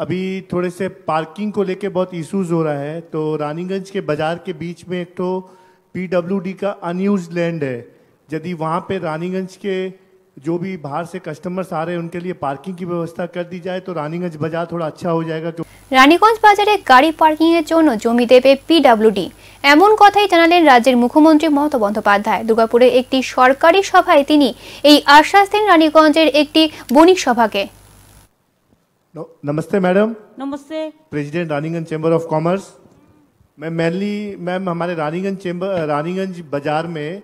अभी थोड़े से पार्किंग को लेके बहुत इश्यूज हो रहा है तो रानीगंज के बाजार के बीच में एक तो पीडब्ल्यूडी का अनयूज लैंड है यदि वहाँ पे रानीगंज के जो भी बाहर से कस्टमर्स आ रहे हैं उनके लिए पार्किंग की ব্যবস্থা कर दी जाए तो রানীগঞ্জ বাজার थोड़ा अच्छा हो जाएगा রানীগঞ্জ বাজারে গাড়ি পার্কিং এর জন্য জমি দেবে পিডব্লিউডি এমন কথাই জানালেন রাজ্যের মুখ্যমন্ত্রী মমতা বন্দ্যোপাধ্যায় দুর্গাপুরে একটি সরকারি সভায় তিনি এই আশ্বাস দেন রানীগঞ্জের একটি বণিক সভাকে नमस्ते मैडम नमस्ते president Raniganj chamber of commerce मैं मेनली मैम हमारे रानीगंज चैम्बर रानीगंज बाजार में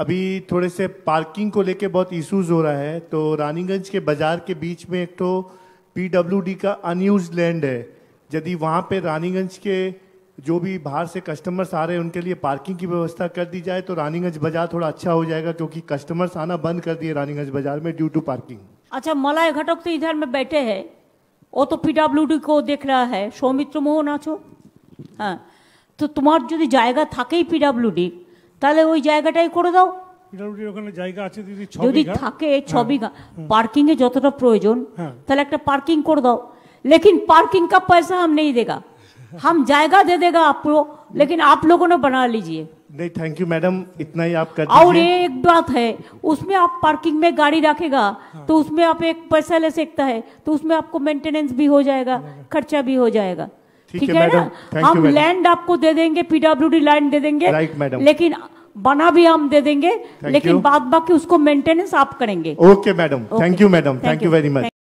अभी थोड़े से पार्किंग को लेके बहुत इश्यूज हो रहा है तो रानीगंज के बाजार के बीच में एक तो पीडब्ल्यूडी का अनयूज लैंड है यदि वहाँ पे रानीगंज के जो भी बाहर से कस्टमर्स आ रहे हैं उनके लिए पार्किंग की व्यवस्था कर दी जाए तो रानीगंज बाजार थोड़ा अच्छा हो जाएगा क्योंकि कस्टमर्स आना बंद कर दिए रानीगंज बाजार में ड्यू टू पार्किंग अच्छा मलाई घटक तो इधर में बैठे हैं ও তো पीडब्ल्यूडी को देख रहा হ্যাঁ সৌমিত্র মোহন আছো হ্যাঁ তো তোমার যদি জায়গা থাকেই পিডাব্লিউডি তাহলে ওই জায়গাটাই করে দাও জায়গা আছে যদি থাকে ছবি পার্কিং পার্কিংয়ে যতটা প্রয়োজন তাহলে একটা পার্কিং করে দাও লেকিন পার্কিং কা পয়সা हम নেই देगा हम जायगा दे देगा आपको लेकिन आप लोगों ने बना लीजिए नहीं थैंक यू मैडम इतना ही आप कर और एक बात है उसमें आप पार्किंग में गाड़ी रखेगा हाँ। तो उसमें आप एक पैसा ले सकता है तो उसमें आपको मेंटेनेंस भी हो जाएगा खर्चा भी हो जाएगा ठीक है ना हम लैंड आपको दे देंगे डी लैंड दे देंगे लेकिन बना भी हम दे देंगे लेकिन बाद बाकी उसको मेंटेनेंस आप करेंगे okay madam thank you madam thank you very much